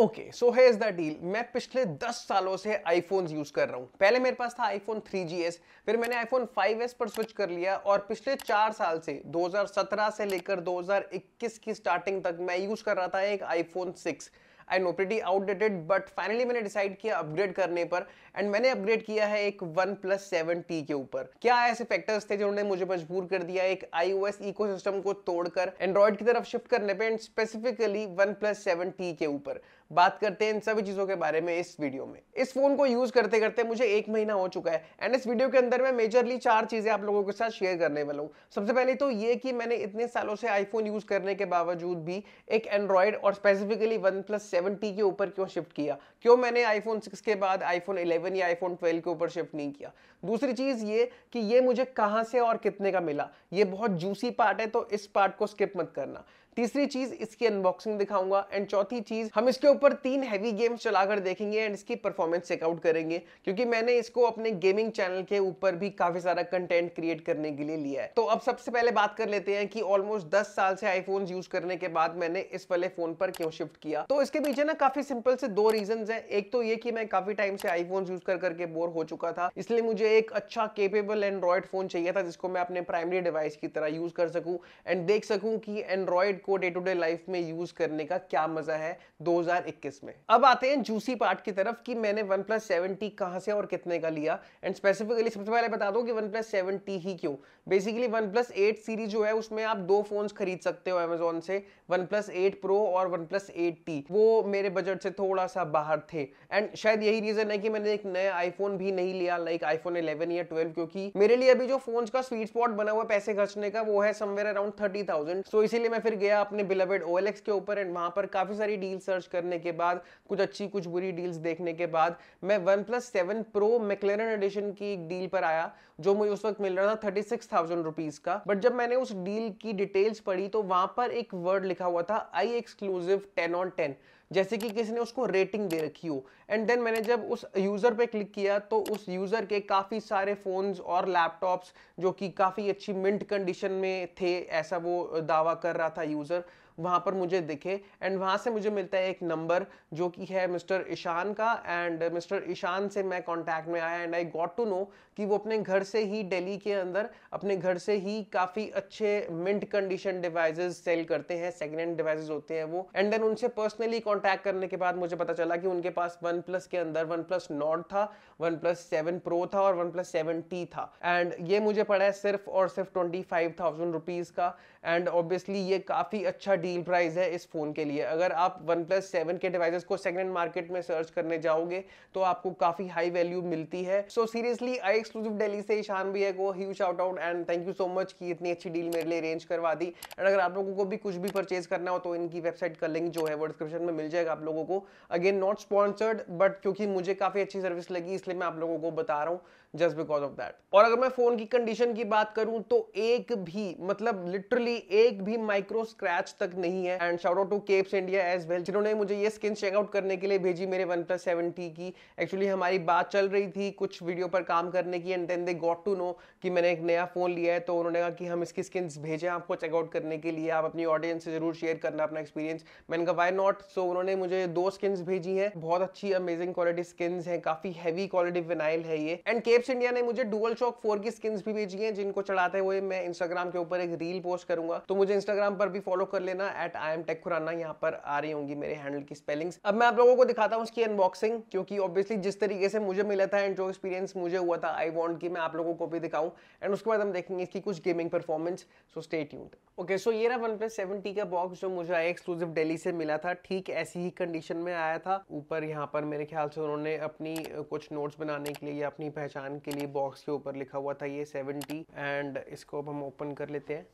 okay so है is the deal मैं पिछले 10 सालों से आईफोन यूज कर रहा हूँ पहले मेरे पास था आईफोन 3GS फिर मैंने आईफोन 5S पर स्विच कर लिया और पिछले चार साल से 2017 से लेकर 2021 की स्टार्टिंग तक मैं यूज कर रहा था एक iPhone 6 I know pretty outdated but finally मैंने डिसाइड किया अपग्रेड करने पर एंड मैंने अपग्रेड किया है एक वन प्लस सेवन टी के ऊपर क्या ऐसे फैक्टर्स थे जिन्होंने मुझे मजबूर कर दिया एक I O S ecosystem को तोड़कर एंड्रॉइड की तरफ शिफ्ट करने पर and specifically one plus seven T के ऊपर बात करते हैं इन सभी चीज़ों के बारे में इस वीडियो में इस फ़ोन को यूज़ करते करते मुझे एक महीना हो चुका है एंड इस वीडियो के अंदर मैं मेजरली चार चीज़ें आप लोगों के साथ शेयर करने वाला हूँ सबसे पहले तो ये कि मैंने इतने सालों से आईफोन यूज़ करने के बावजूद भी एक एंड्रॉयड और स्पेसिफिकली वन प्लस के ऊपर क्यों शिफ्ट किया क्यों मैंने आईफोन सिक्स के बाद आईफोन इलेवन या आईफोन ट्वेल्व के ऊपर शिफ्ट नहीं किया दूसरी चीज़ ये कि ये मुझे कहाँ से और कितने का मिला ये बहुत जूसी पार्ट है तो इस पार्ट को स्किप मत करना तीसरी चीज इसकी अनबॉक्सिंग दिखाऊंगा एंड चौथी चीज हम इसके ऊपर तीन हैवी गेम्स चलाकर देखेंगे एंड इसकी परफॉर्मेंस चेकआउट करेंगे क्योंकि मैंने इसको अपने गेमिंग चैनल के ऊपर भी काफी सारा कंटेंट क्रिएट करने के लिए लिया है तो अब सबसे पहले बात कर लेते हैं कि ऑलमोस्ट दस साल से आईफोन यूज करने के बाद मैंने इस वाले फोन पर क्यों शिफ्ट किया तो इसके पीछे ना काफी सिंपल से दो रीजन है एक तो ये की मैं काफी टाइम से आईफोन यूज कर करके बोर हो चुका था इसलिए मुझे एक अच्छा केपेबल एंड्रॉयड फोन चाहिए था जिसको मैं अपने प्राइमरी डिवाइस की तरह यूज कर सकूं एंड देख सकूं कि एंड्रॉयड कॉर्पोरेट को डे टू डे लाइफ में यूज करने का क्या मजा है 2021 में अब आते हैं जूसी पार्ट की तरफ कि मैंने वन प्लस सेवेंटी कहाँ से और कितने का लिया एंड स्पेसिफिकली सबसे पहले बता दो कि वन प्लस सेवेंटी ही क्यों basically one plus eight series जो है उसमें आप दो फोन खरीद सकते हो अमेजोन से वन प्लस एट प्रो और वन प्लस एट टी वो मेरे बजट से थोड़ा सा बाहर थे एंड शायद यही रीजन है कि मैंने एक नया आईफोन भी नहीं लिया लाइक आईफोन इलेवन या ट्वेल्व क्योंकि मेरे लिए अभी जो फोन का स्वीट स्पॉट बना हुआ पैसे खर्चने का वो है somewhere around thirty thousand so इसीलिए मैं फिर गया गया अपने बिलवेड ओ के ऊपर एंड वहाँ पर काफ़ी सारी डील सर्च करने के बाद कुछ अच्छी कुछ बुरी डील्स देखने के बाद मैं one plus seven pro McLaren edition की एक डील पर आया जो मुझे उस वक्त मिल रहा था थर्टी सिक्स थाउजेंड रुपीज का बट जब मैंने उस डील की डिटेल्स पढ़ी तो वहाँ पर एक वर्ड लिखा हुआ था I exclusive ten on ten जैसे कि किसी ने उसको रेटिंग दे रखी हो एंड देन मैंने जब उस यूज़र पे क्लिक किया तो उस यूज़र के काफ़ी सारे फ़ोन्स और लैपटॉप्स जो कि काफ़ी अच्छी मिंट कंडीशन में थे ऐसा वो दावा कर रहा था यूज़र वहाँ पर मुझे दिखे एंड वहाँ से मुझे मिलता है एक नंबर जो कि है मिस्टर ईशान का एंड मिस्टर ईशान से मैं कांटेक्ट में आया and I got to know कि वो अपने घर से ही दिल्ली के अंदर अपने घर से ही काफ़ी अच्छे मिंट कंडीशन डिवाइसेस सेल करते हैं सेकेंड हैंड डिवाइसेस होते हैं वो एंड देन उनसे पर्सनली कॉन्टैक्ट करने के बाद मुझे पता चला कि उनके पास वन प्लस के अंदर वन प्लस नॉट था वन प्लस सेवन प्रो था और वन प्लस सेवन टी था एंड ये मुझे पड़ा है सिर्फ और सिर्फ ट्वेंटी फाइव थाउजेंड रुपीज़ का एंड ऑब्वियसली ये काफ़ी अच्छा डील प्राइस है इस फ़ोन के लिए अगर आप वन प्लस सेवन के डिवाइसेस को सेकेंड मार्केट में सर्च करने जाओगे तो आपको काफ़ी हाई वैल्यू मिलती है so seriously I exclusive daily से ईशान भैया को huge out out and thank you so much कि इतनी अच्छी डील मेरे लिए अरेंज करवा दी एंड अगर आप लोगों को भी कुछ भी परचेज करना हो तो इनकी वेबसाइट का लिंक जो है वो डिस्क्रिप्शन में मिल जाएगा आप लोगों को अगेन नॉट स्पॉन्सर्ड बट क्योंकि मुझे काफ़ी अच्छी सर्विस लगी इसलिए मैं आप लोगों को बता रहा हूँ जस्ट बिकॉज ऑफ दैट और अगर मैं फ़ोन की कंडीशन की बात करूं तो एक भी मतलब लिटरली एक भी माइक्रो स्क्रैच तक नहीं है and shout to capes India as well जिन्होंने मुझे ये स्किन चेक आउट करने के लिए भेजी मेरे वन प्लस सेवेंटी की एक्चुअली हमारी बात चल रही थी कुछ वीडियो पर काम करने की and then they got to know कि मैंने एक नया फ़ोन लिया है तो उन्होंने कहा कि हम इसकी स्किन्स भेजें आपको चेकआउट करने के लिए आप अपनी ऑडियंस से जरूर शेयर करना अपना एक्सपीरियंस मैंने कहा वाई नॉट सो उन्होंने मुझे दो स्किन्स भेजी हैं बहुत अच्छी अमेजिंग क्वालिटी स्किन्स हैं काफ़ी हैवी क्वालिटी विनाइल है ये एंड केप्स इंडिया ने मुझे डुअल शॉक फोर की स्किन्स भी भेजी हैं जिनको चढ़ाते हुए मैं इंस्टाग्राम के ऊपर एक रील पोस्ट करूंगा तो मुझे इंस्टाग्राम पर भी फॉलो कर लेना at I M tech Khurana यहाँ पर आ रही होंगी मेरे हैंडल की स्पेलिंग्स अब मैं आप लोगों को दिखाता हूँ उसकी अनबॉक्सिंग क्योंकि ऑब्वियसली जिस तरीके से मुझे मिला था एंड जो एक्सपीरियंस मुझे हुआ था आई वॉन्ट कि मैं आप लोगों को भी दिखाऊं एंड उसके बाद हम देखेंगे इसकी कुछ gaming performance so stay tuned okay so ये रहा वन प्लस सेवेंटी का बॉक्स जो मुझे आया एक्सक्लूसिव दिल्ली से मिला था ठीक ऐसी ही कंडीशन में आया था ऊपर यहाँ पर मेरे ख्याल से उन्होंने अपनी कुछ नोट्स बनाने के लिए या अपनी पहचान के लिए बॉक्स के ऊपर लिखा हुआ था ये सेवेंटी एंड इसको अब हम ओपन कर लेते हैं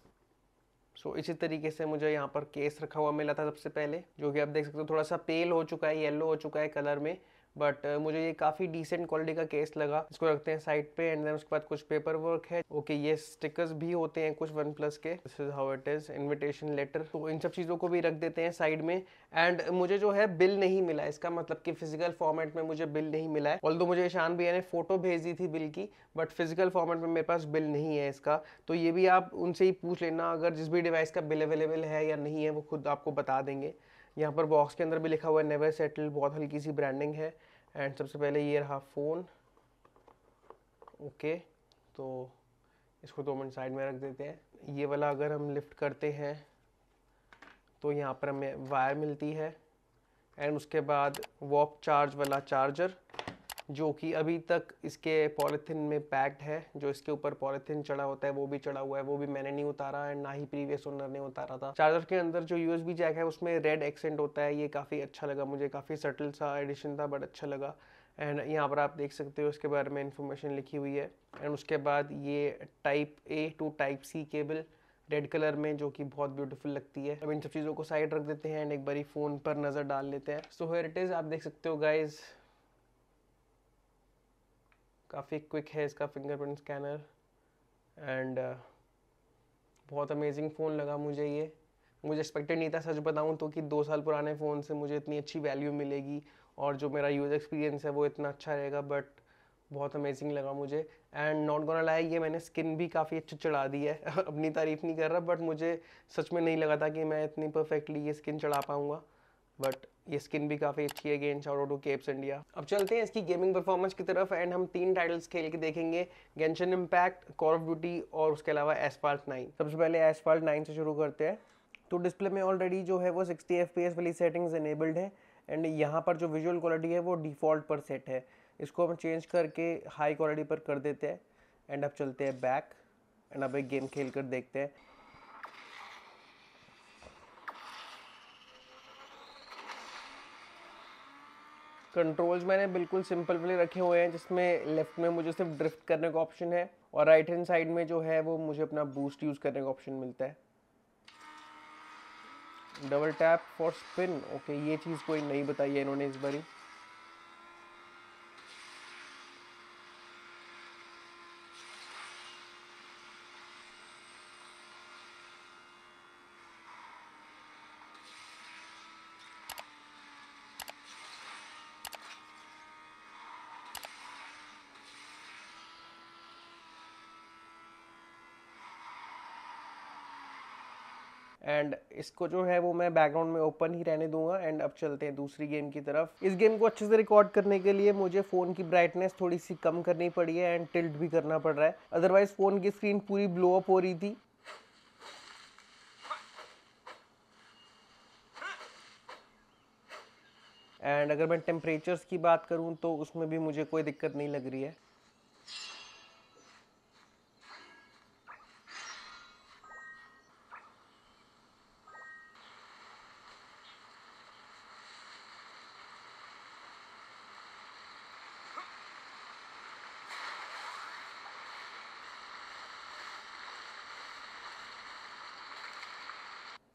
सो so, इसी तरीके से मुझे यहाँ पर केस रखा हुआ मिला था सबसे पहले जो कि आप देख सकते हो थोड़ा सा पेल हो चुका है येलो हो चुका है कलर में बट uh, मुझे ये काफ़ी डिसेंट क्वालिटी का केस लगा इसको रखते हैं साइड पे एंड देन उसके बाद कुछ पेपर वर्क है ओके okay, ये स्टिकर्स भी होते हैं कुछ वन प्लस के this is how it is invitation letter तो इन सब चीज़ों को भी रख देते हैं साइड में एंड मुझे जो है बिल नहीं मिला इसका मतलब कि फिजिकल फॉर्मेट में मुझे बिल नहीं मिला है ऑल मुझे ईशान भैया ने फोटो भेज दी थी बिल की बट फिजिकल फॉर्मेट में मेरे पास बिल नहीं है इसका तो ये भी आप उनसे ही पूछ लेना अगर जिस भी डिवाइस का बिल अवेलेबल है या नहीं है वो खुद आपको बता देंगे यहाँ पर बॉक्स के अंदर भी लिखा हुआ है नेवर सेटल बहुत हल्की सी ब्रांडिंग है एंड सबसे पहले ये रहा फ़ोन ओके तो इसको दो मिनट साइड में रख देते हैं ये वाला अगर हम लिफ्ट करते हैं तो यहाँ पर हमें वायर मिलती है एंड उसके बाद वॉप चार्ज वाला चार्जर जो कि अभी तक इसके पॉलीथीन में पैक्ड है जो इसके ऊपर पॉलीथीन चढ़ा होता है वो भी चढ़ा हुआ है वो भी मैंने नहीं उतारा एंड ना ही प्रीवियस ओनर ने उतारा था चार्जर के अंदर जो यूएसबी जैक है उसमें रेड एक्सेंट होता है ये काफ़ी अच्छा लगा मुझे काफ़ी सटल सा एडिशन था बट अच्छा लगा एंड यहाँ पर आप देख सकते हो इसके बारे में इंफॉर्मेशन लिखी हुई है एंड उसके बाद ये type A to type C cable red colour में जो कि बहुत ब्यूटीफुल लगती है अब इन सब चीज़ों को साइड रख देते हैं एंड एक बारी फ़ोन पर नज़र डाल लेते हैं सो हेयर इट इज़ आप देख सकते हो गाइज काफ़ी क्विक है इसका फिंगरप्रिंट स्कैनर एंड बहुत अमेजिंग फ़ोन लगा मुझे ये मुझे एक्सपेक्टेड नहीं था सच बताऊँ तो कि दो साल पुराने फ़ोन से मुझे इतनी अच्छी वैल्यू मिलेगी और जो मेरा यूज़ एक्सपीरियंस है वो इतना अच्छा रहेगा बट बहुत अमेजिंग लगा मुझे एंड नॉट गोना लाइक ये मैंने स्किन भी काफ़ी अच्छी चढ़ा दी है अपनी तारीफ़ नहीं कर रहा बट मुझे सच में नहीं लगा था कि मैं इतनी परफेक्टली ये स्किन चढ़ा पाऊँगा बट ये स्किन भी काफ़ी अच्छी है गेंद शाउट टू केप्स इंडिया अब चलते हैं इसकी गेमिंग परफॉर्मेंस की तरफ एंड हम तीन टाइटल्स खेल के देखेंगे Genshin impact call of duty और उसके अलावा एसफाल्ट नाइन सबसे पहले एसफाल्ट नाइन से शुरू करते हैं तो डिस्प्ले में ऑलरेडी जो है वो सिक्सटी एफ वाली सेटिंग्स इनेबल्ड है एंड यहाँ पर जो विजुअल क्वालिटी है वो डिफ़ॉल्ट पर सेट है इसको हम चेंज करके हाई क्वालिटी पर कर देते हैं एंड अब चलते हैं बैक एंड अब एक गेम खेल कर देखते हैं कंट्रोल्स मैंने बिल्कुल सिंपल वाले रखे हुए हैं जिसमें लेफ्ट में मुझे सिर्फ ड्रिफ्ट करने का ऑप्शन है और राइट हैंड साइड में जो है वो मुझे अपना बूस्ट यूज़ करने का ऑप्शन मिलता है double tap for spin okay ये चीज़ कोई नहीं बताई है इन्होंने इस बारी एंड इसको जो है वो मैं बैकग्राउंड में ओपन ही रहने दूंगा एंड अब चलते हैं दूसरी गेम की तरफ इस गेम को अच्छे से रिकॉर्ड करने के लिए मुझे फ़ोन की ब्राइटनेस थोड़ी सी कम करनी पड़ी है एंड टिल्ट भी करना पड़ रहा है अदरवाइज़ फ़ोन की स्क्रीन पूरी ब्लो अप हो रही थी एंड अगर मैं टेम्परेचर्स की बात करूँ तो उसमें भी मुझे कोई दिक्कत नहीं लग रही है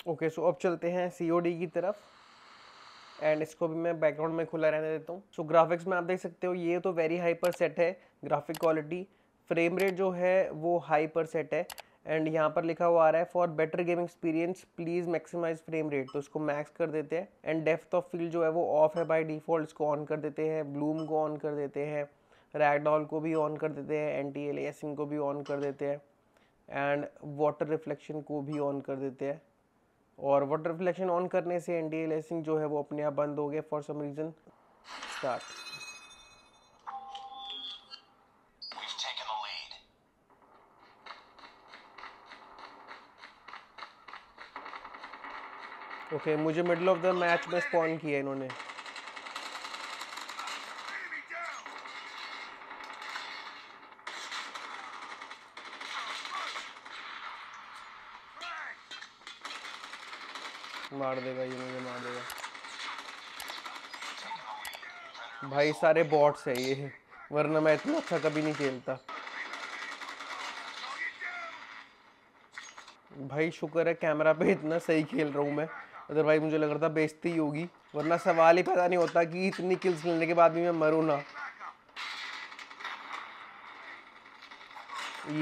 ओके सो अब चलते हैं सी की तरफ एंड इसको भी मैं बैकग्राउंड में खुला रहने देता हूँ सो ग्राफिक्स में आप देख सकते हो ये तो वेरी हाई पर सेट है ग्राफिक क्वालिटी फ्रेम रेट जो है वो हाई पर सेट है एंड यहाँ पर लिखा हुआ आ रहा है for better gaming experience please maximise frame rate तो इसको मैक्स कर देते हैं एंड डेफ्थ ऑफ फील्ड जो है वो ऑफ है बाई डिफ़ॉल्ट इसको ऑन कर देते हैं ब्लूम को ऑन कर देते हैं रैगडॉल को भी ऑन कर देते हैं एंटी एलियसिंग को भी ऑन कर देते हैं एंड वाटर रिफ्लेक्शन को भी ऑन कर देते हैं और वाटर रिफ्लेक्शन ऑन करने से एन डी जो है वो अपने आप बंद हो गया for some reason start okay okay, मुझे मिडल ऑफ द मैच में स्पॉन किया इन्होंने मार देगा ये मुझे मार देगा भाई सारे बॉट्स है ये वरना मैं इतना अच्छा कभी नहीं खेलता भाई शुक्र है कैमरा पे इतना सही खेल रहा हूँ मैं अदर भाई मुझे लग रहा था बेचती होगी वरना सवाल ही पता नहीं होता कि इतनी किल्स मिलने के बाद भी मैं मरूँ ना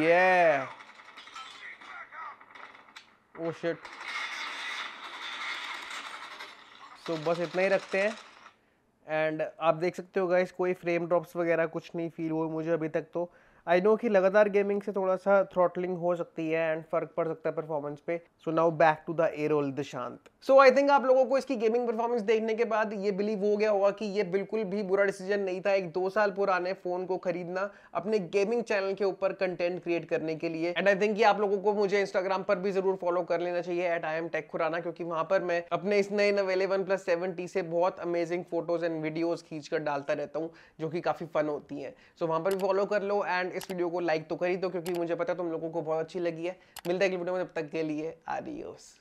ये ओ शिट तो बस इतना ही रखते हैं एंड आप देख सकते हो गाइस कोई फ्रेम ड्रॉप्स वगैरह कुछ नहीं फील हुए मुझे अभी तक तो आई नो कि लगातार गेमिंग से थोड़ा सा थ्रॉटलिंग हो सकती है एंड फर्क पड़ सकता है परफॉर्मेंस पे so now back to the एरोल दिशांत सो आई थिंक आप लोगों को इसकी गेमिंग परफॉर्मेंस देखने के बाद ये बिलीव हो गया होगा कि ये बिल्कुल भी बुरा डिसीजन नहीं था एक दो साल पुराने फोन को खरीदना अपने गेमिंग चैनल के ऊपर कंटेंट क्रिएट करने के लिए एंड आई थिंक आप लोगों को मुझे इंस्टाग्राम पर भी जरूर फॉलो कर लेना चाहिए at I M tech Khurana क्योंकि वहां पर मैं अपने इस नए नवेले वन प्लस सेवन टी से बहुत अमेजिंग फोटोज एंड वीडियोज खींच कर डालता रहता हूँ जो कि काफी फन होती है सो so, वहां पर भी फॉलो कर लो एंड इस वीडियो को लाइक तो कर ही दो तो, क्योंकि मुझे पता तुम लोगों को बहुत अच्छी लगी है मिलता है अगली वीडियो में तब तक के लिए आदि